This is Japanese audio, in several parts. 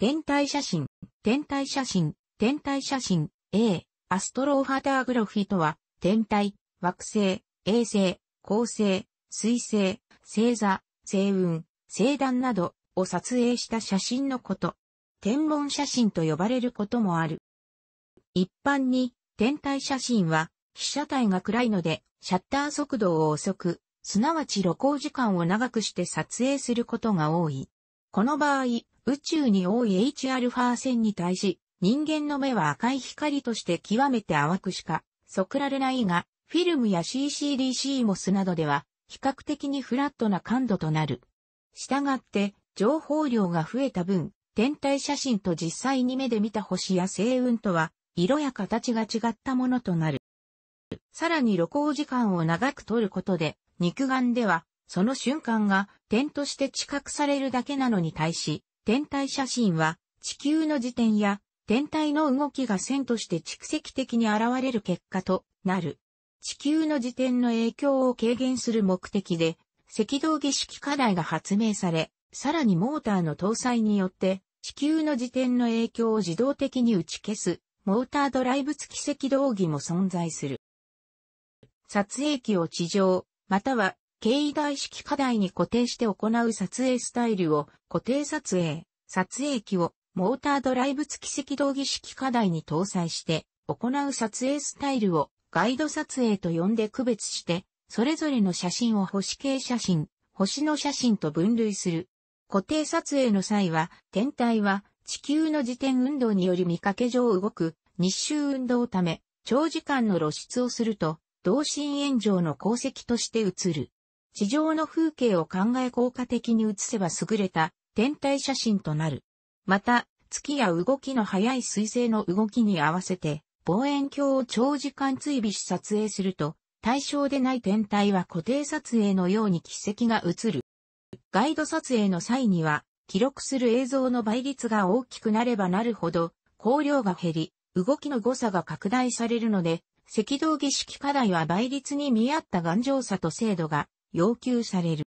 天体写真、天体写真、天体写真、A、アストローファターグロフィとは、天体、惑星、衛星、恒星、水星、星座、星雲、星団などを撮影した写真のこと。天文写真と呼ばれることもある。一般に、天体写真は、被写体が暗いので、シャッター速度を遅く、すなわち露光時間を長くして撮影することが多い。この場合、宇宙に多い Hα 線に対し、人間の目は赤い光として極めて淡くしか、そくられないが、フィルムや CCD c モスなどでは、比較的にフラットな感度となる。したがって、情報量が増えた分、天体写真と実際に目で見た星や星雲とは、色や形が違ったものとなる。さらに露光時間を長く取ることで、肉眼では、その瞬間が点として知覚されるだけなのに対し、天体写真は地球の自転や天体の動きが線として蓄積的に現れる結果となる。地球の自転の影響を軽減する目的で、赤道儀式課題が発明され、さらにモーターの搭載によって、地球の自転の影響を自動的に打ち消す、モータードライブ付き赤道儀も存在する。撮影機を地上、または経緯大式課題に固定して行う撮影スタイルを固定撮影、撮影機をモータードライブ付き赤道儀式課題に搭載して行う撮影スタイルをガイド撮影と呼んで区別して、それぞれの写真を星系写真、星の写真と分類する。固定撮影の際は、天体は地球の自転運動により見かけ上動く日周運動ため、長時間の露出をすると、同心円状の功績として映る。地上の風景を考え効果的に写せば優れた天体写真となる。また、月や動きの速い彗星の動きに合わせて、望遠鏡を長時間追尾し撮影すると、対象でない天体は固定撮影のように軌跡が映る。ガイド撮影の際には、記録する映像の倍率が大きくなればなるほど、光量が減り、動きの誤差が拡大されるので、赤道儀式課題は倍率に見合った頑丈さと精度が要求される。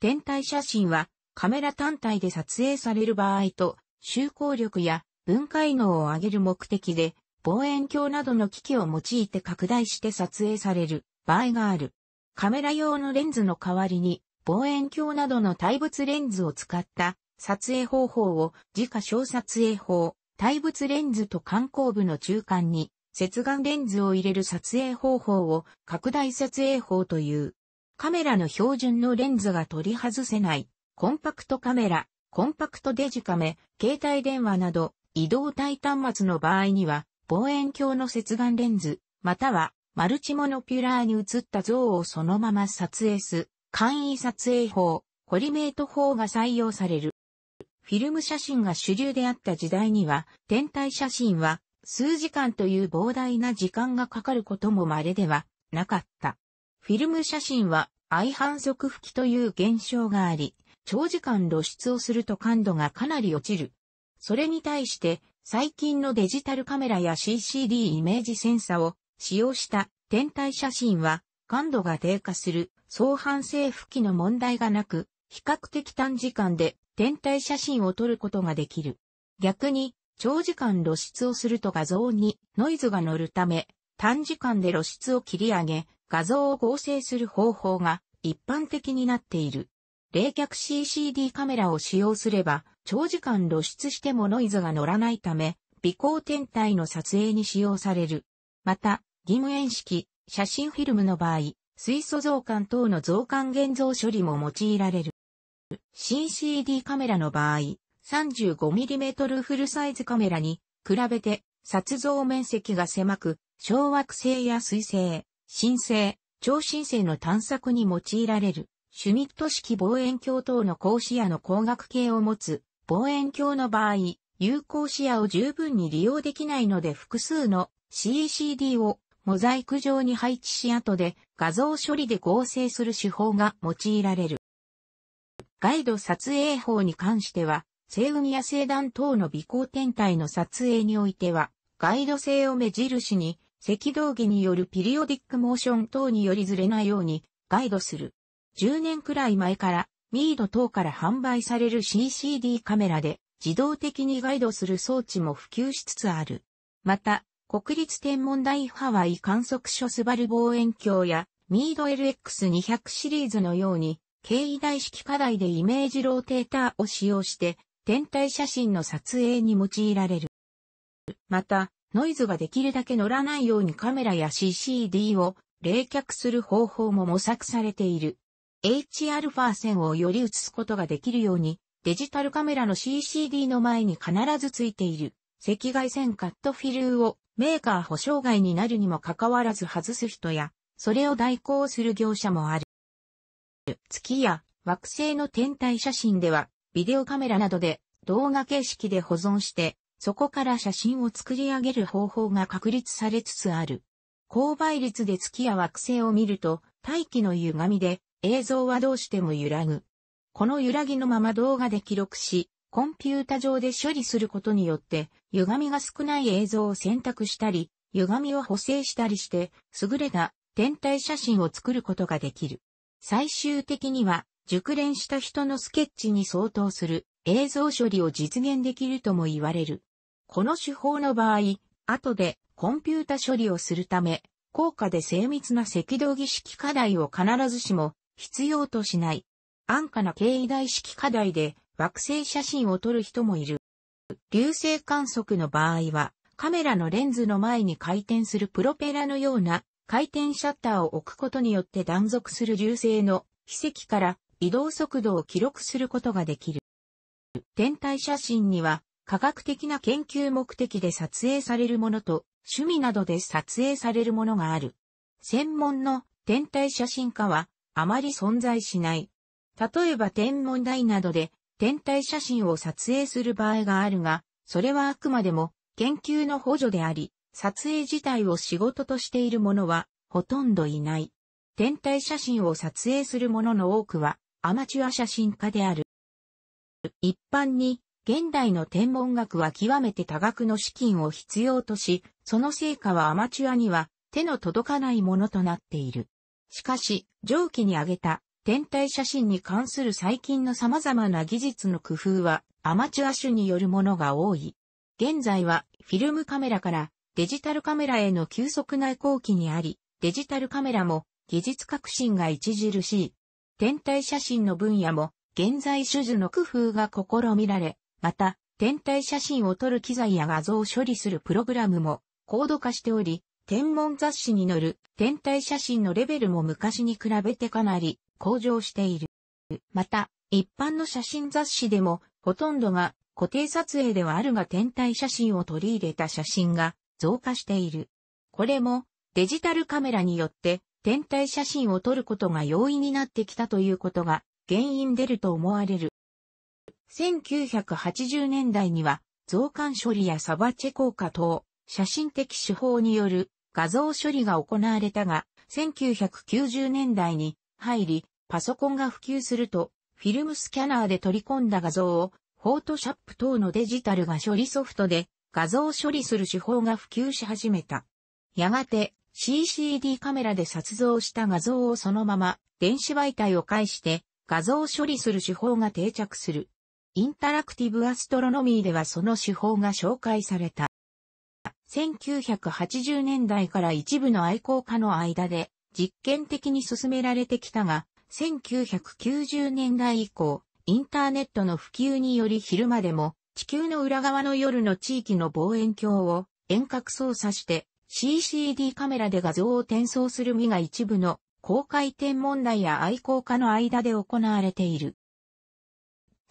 天体写真はカメラ単体で撮影される場合と、集航力や分解能を上げる目的で、望遠鏡などの機器を用いて拡大して撮影される場合がある。カメラ用のレンズの代わりに、望遠鏡などの対物レンズを使った撮影方法を自家小撮影法、対物レンズと観光部の中間に接眼レンズを入れる撮影方法を拡大撮影法という。カメラの標準のレンズが取り外せない、コンパクトカメラ、コンパクトデジカメ、携帯電話など、移動体端末の場合には、望遠鏡の接眼レンズ、または、マルチモノピュラーに映った像をそのまま撮影す、簡易撮影法、コリメート法が採用される。フィルム写真が主流であった時代には、天体写真は数時間という膨大な時間がかかることも稀ではなかった。フィルム写真は相反則吹きという現象があり、長時間露出をすると感度がかなり落ちる。それに対して、最近のデジタルカメラや CCD イメージセンサを使用した天体写真は感度が低下する相反性付きの問題がなく、比較的短時間で天体写真を撮ることができる。逆に、長時間露出をすると画像にノイズが乗るため、短時間で露出を切り上げ、画像を合成する方法が一般的になっている。冷却 CCD カメラを使用すれば、長時間露出してもノイズが乗らないため、微光天体の撮影に使用される。また、義務演式、写真フィルムの場合、水素増感等の増感現像処理も用いられる。CCD カメラの場合、35mm フルサイズカメラに比べて、撮像面積が狭く、小惑星や水星、申請、超新星の探索に用いられる、シュミット式望遠鏡等の高視野の光学系を持つ望遠鏡の場合、有効視野を十分に利用できないので複数の c c d をモザイク状に配置し後で画像処理で合成する手法が用いられる。ガイド撮影法に関しては、星雲や星団等の微光天体の撮影においては、ガイド性を目印に赤道儀によるピリオディックモーション等によりずれないようにガイドする。10年くらい前からミード等から販売される CCD カメラで自動的にガイドする装置も普及しつつある。また、国立天文台ハワイ観測所スバル望遠鏡やミード LX200 シリーズのように、経緯大式課題でイメージローテーターを使用して、天体写真の撮影に用いられる。また、ノイズができるだけ乗らないようにカメラや CCD を冷却する方法も模索されている。Hα 線をより映すことができるように、デジタルカメラの CCD の前に必ずついている赤外線カットフィルをメーカー保証外になるにもかかわらず外す人や、それを代行する業者もある。月や惑星の天体写真では、ビデオカメラなどで動画形式で保存してそこから写真を作り上げる方法が確立されつつある。高倍率で月や惑星を見ると、大気の歪みで映像はどうしても揺らぐ。この揺らぎのまま動画で記録し、コンピュータ上で処理することによって、歪みが少ない映像を選択したり、歪みを補正したりして、優れた天体写真を作ることができる。最終的には、熟練した人のスケッチに相当する映像処理を実現できるとも言われる。この手法の場合、後でコンピュータ処理をするため、高価で精密な赤道儀式課題を必ずしも必要としない。安価な経緯大式課題で惑星写真を撮る人もいる。流星観測の場合は、カメラのレンズの前に回転するプロペラのような回転シャッターを置くことによって断続する流星の軌跡から移動速度を記録することができる。天体写真には科学的な研究目的で撮影されるものと、趣味などで撮影されるものがある。専門の天体写真家はあまり存在しない。例えば天文台などで天体写真を撮影する場合があるが、それはあくまでも研究の補助であり、撮影自体を仕事としている者はほとんどいない。天体写真を撮影する者の多くはアマチュア写真家である。一般に現代の天文学は極めて多額の資金を必要とし、その成果はアマチュアには手の届かないものとなっている。しかし、上記に挙げた天体写真に関する最近の様々な技術の工夫はアマチュア種によるものが多い。現在はフィルムカメラからデジタルカメラへの急速な移行期にあり、デジタルカメラも技術革新が著しい。天体写真の分野も現在種々の工夫が試みられ、また、天体写真を撮る機材や画像を処理するプログラムも高度化しており、天文雑誌に載る天体写真のレベルも昔に比べてかなり向上している。また、一般の写真雑誌でもほとんどが固定撮影ではあるが天体写真を取り入れた写真が増加している。これもデジタルカメラによって天体写真を撮ることが容易になってきたということが原因出ると思われる。1980年代には、増刊処理やサバチェ効果等、写真的手法による画像処理が行われたが、1990年代に入り、パソコンが普及すると、フィルムスキャナーで取り込んだ画像を、フォートシャップ等のデジタルが処理ソフトで画像処理する手法が普及し始めた。やがて CCD カメラで撮像した画像をそのまま電子媒体を介して画像処理する手法が定着する。インタラクティブアストロノミーではその手法が紹介された。1980年代から一部の愛好家の間で実験的に進められてきたが、1990年代以降、インターネットの普及により昼間でも地球の裏側の夜の地域の望遠鏡を遠隔操作して CCD カメラで画像を転送する身が一部の公開天文台や愛好家の間で行われている。